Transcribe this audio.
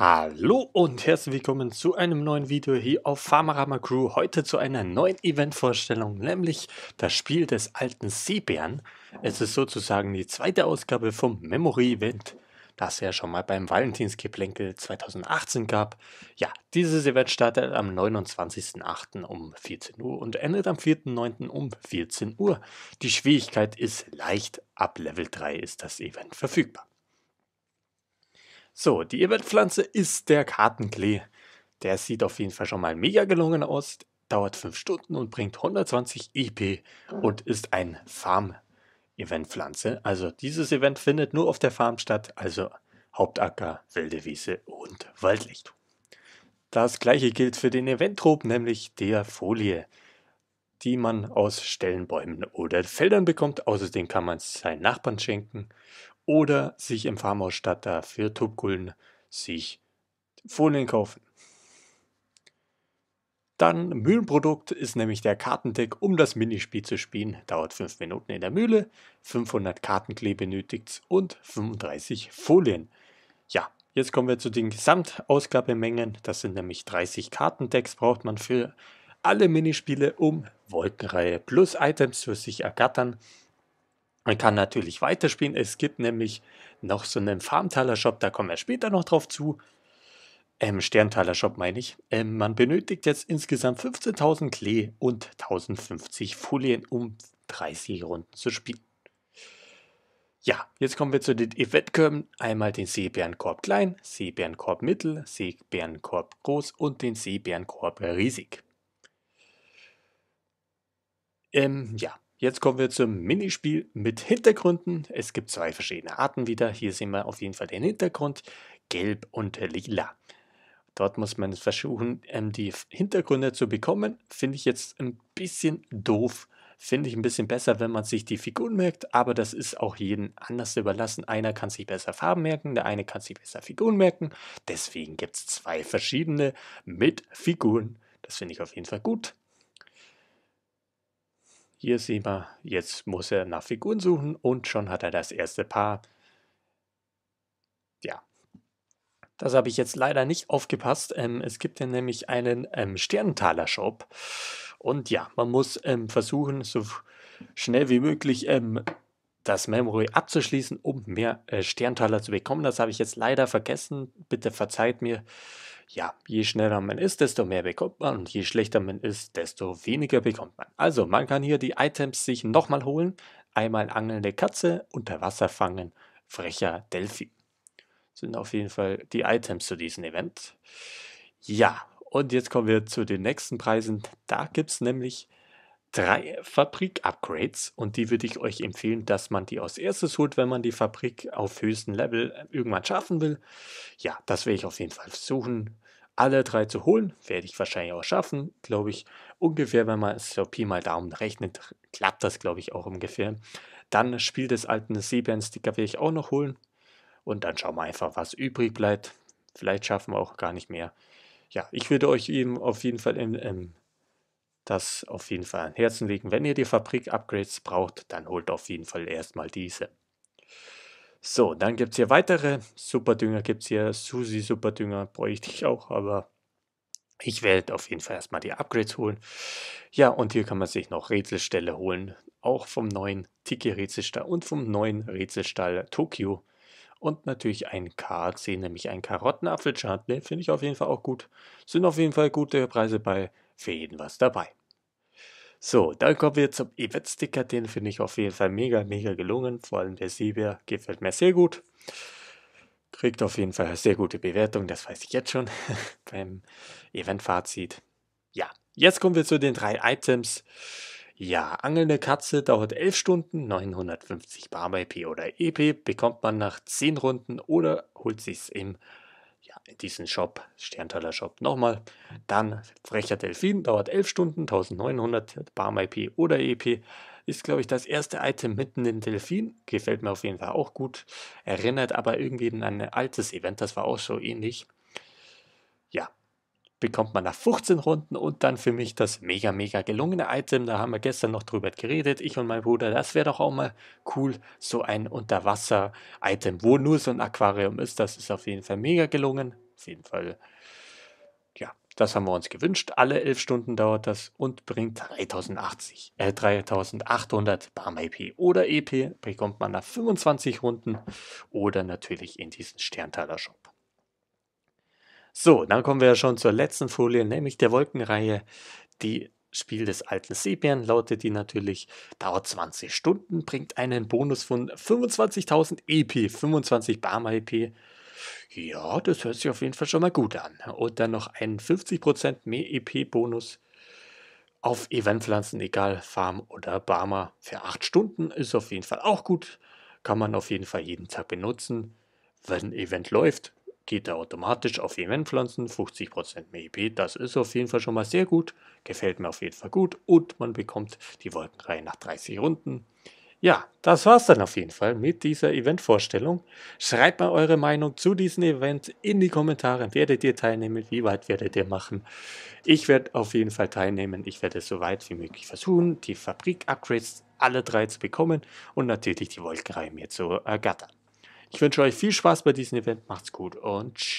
Hallo und herzlich willkommen zu einem neuen Video hier auf Farmerama Crew. Heute zu einer neuen Eventvorstellung, nämlich das Spiel des alten Seebären. Es ist sozusagen die zweite Ausgabe vom Memory Event, das ja schon mal beim Valentinsgeplänkel 2018 gab. Ja, dieses Event startet am 29.08. um 14 Uhr und endet am 4.09. um 14 Uhr. Die Schwierigkeit ist leicht, ab Level 3 ist das Event verfügbar. So, die Eventpflanze ist der Kartenklee. Der sieht auf jeden Fall schon mal mega gelungen aus, dauert 5 Stunden und bringt 120 EP und ist ein Farm-Eventpflanze. Also dieses Event findet nur auf der Farm statt, also Hauptacker, wilde Wiese und Waldlicht. Das gleiche gilt für den Eventtrop, nämlich der Folie, die man aus Stellenbäumen oder Feldern bekommt. Außerdem kann man es seinen Nachbarn schenken oder sich im Farmausstatter für Tubkullen sich Folien kaufen. Dann Mühlenprodukt ist nämlich der Kartendeck, um das Minispiel zu spielen. Dauert 5 Minuten in der Mühle, 500 Kartenklee benötigt und 35 Folien. Ja, jetzt kommen wir zu den Gesamtausgabemengen. Das sind nämlich 30 Kartendecks braucht man für alle Minispiele, um Wolkenreihe plus Items für sich ergattern man kann natürlich weiterspielen. Es gibt nämlich noch so einen Farmtaler-Shop, da kommen wir später noch drauf zu. Ähm, Sterntaler-Shop meine ich. Ähm, man benötigt jetzt insgesamt 15.000 Klee und 1050 Folien, um 30 Runden zu spielen. Ja, jetzt kommen wir zu den Eventkörben. Einmal den Seebärenkorb klein, Seebärenkorb mittel, Seebärenkorb groß und den Seebärenkorb riesig. Ähm, ja, Jetzt kommen wir zum Minispiel mit Hintergründen. Es gibt zwei verschiedene Arten wieder. Hier sehen wir auf jeden Fall den Hintergrund, gelb und lila. Dort muss man versuchen, ähm, die Hintergründe zu bekommen. Finde ich jetzt ein bisschen doof. Finde ich ein bisschen besser, wenn man sich die Figuren merkt, aber das ist auch jedem anders überlassen. Einer kann sich besser Farben merken, der eine kann sich besser Figuren merken. Deswegen gibt es zwei verschiedene mit Figuren. Das finde ich auf jeden Fall gut. Hier sehen wir, jetzt muss er nach Figuren suchen und schon hat er das erste Paar. Ja, das habe ich jetzt leider nicht aufgepasst. Ähm, es gibt ja nämlich einen ähm, Sternentaler-Shop. Und ja, man muss ähm, versuchen, so schnell wie möglich ähm, das Memory abzuschließen, um mehr äh, Sterntaler zu bekommen. Das habe ich jetzt leider vergessen. Bitte verzeiht mir ja, je schneller man ist, desto mehr bekommt man und je schlechter man ist, desto weniger bekommt man. Also man kann hier die Items sich nochmal holen. Einmal angelnde Katze, unter Wasser fangen, frecher Delphi. Sind auf jeden Fall die Items zu diesem Event. Ja, und jetzt kommen wir zu den nächsten Preisen. Da gibt es nämlich drei Fabrik-Upgrades und die würde ich euch empfehlen, dass man die aus erstes holt, wenn man die Fabrik auf höchstem Level äh, irgendwann schaffen will. Ja, das werde ich auf jeden Fall versuchen, alle drei zu holen. Werde ich wahrscheinlich auch schaffen, glaube ich. Ungefähr, wenn man es so Pi mal Daumen rechnet, klappt das, glaube ich, auch ungefähr. Dann Spiel des alten Seebären-Sticker werde ich auch noch holen. Und dann schauen wir einfach, was übrig bleibt. Vielleicht schaffen wir auch gar nicht mehr. Ja, ich würde euch eben auf jeden Fall ähm, ähm das auf jeden Fall an Herzen legen. Wenn ihr die Fabrik-Upgrades braucht, dann holt auf jeden Fall erstmal diese. So, dann gibt es hier weitere Superdünger. Gibt es hier Susi Superdünger, bräuchte ich auch, aber ich werde auf jeden Fall erstmal die Upgrades holen. Ja, und hier kann man sich noch Rätselstelle holen. Auch vom neuen Tiki-Rätselstall und vom neuen Rätselstall Tokio. Und natürlich ein KC, nämlich ein Karottenapfelchart. Ne, finde ich auf jeden Fall auch gut. Sind auf jeden Fall gute Preise bei. Für jeden was dabei. So, dann kommen wir zum Event-Sticker. Den finde ich auf jeden Fall mega, mega gelungen. Vor allem der Sieber gefällt mir sehr gut. Kriegt auf jeden Fall eine sehr gute Bewertung, das weiß ich jetzt schon beim Event-Fazit. Ja, jetzt kommen wir zu den drei Items. Ja, angelnde Katze dauert 11 Stunden, 950 Bar bei P oder EP, bekommt man nach 10 Runden oder holt sich es im ja, diesen Shop, Sterntaler Shop, nochmal. Dann Frecher Delfin, dauert 11 Stunden, 1900, Barm IP oder EP. Ist, glaube ich, das erste Item mitten in Delfin. Gefällt mir auf jeden Fall auch gut. Erinnert aber irgendwie an ein altes Event, das war auch so ähnlich. Ja, bekommt man nach 15 Runden und dann für mich das mega, mega gelungene Item. Da haben wir gestern noch drüber geredet, ich und mein Bruder. Das wäre doch auch mal cool, so ein Unterwasser-Item, wo nur so ein Aquarium ist. Das ist auf jeden Fall mega gelungen. Auf jeden Fall, ja, das haben wir uns gewünscht. Alle 11 Stunden dauert das und bringt 3080, äh, 3800 Barm EP. Oder EP bekommt man nach 25 Runden oder natürlich in diesen Sterntaler Shop. So, dann kommen wir ja schon zur letzten Folie, nämlich der Wolkenreihe. Die Spiel des alten Seebären lautet die natürlich, dauert 20 Stunden, bringt einen Bonus von 25.000 EP, 25 Barmer EP. Ja, das hört sich auf jeden Fall schon mal gut an. Und dann noch einen 50% mehr EP-Bonus auf Eventpflanzen, egal Farm oder Barmer. Für 8 Stunden ist auf jeden Fall auch gut. Kann man auf jeden Fall jeden Tag benutzen. Wenn ein Event läuft, geht da automatisch auf Eventpflanzen, 50% mehr EP, das ist auf jeden Fall schon mal sehr gut, gefällt mir auf jeden Fall gut und man bekommt die Wolkenreihe nach 30 Runden. Ja, das war's dann auf jeden Fall mit dieser Eventvorstellung. Schreibt mal eure Meinung zu diesem Event in die Kommentare. Werdet ihr teilnehmen? Wie weit werdet ihr machen? Ich werde auf jeden Fall teilnehmen. Ich werde es so weit wie möglich versuchen, die Fabrik-Upgrades alle drei zu bekommen und natürlich die Wolkenreihe mir zu ergattern. Ich wünsche euch viel Spaß bei diesem Event. Macht's gut und tschüss.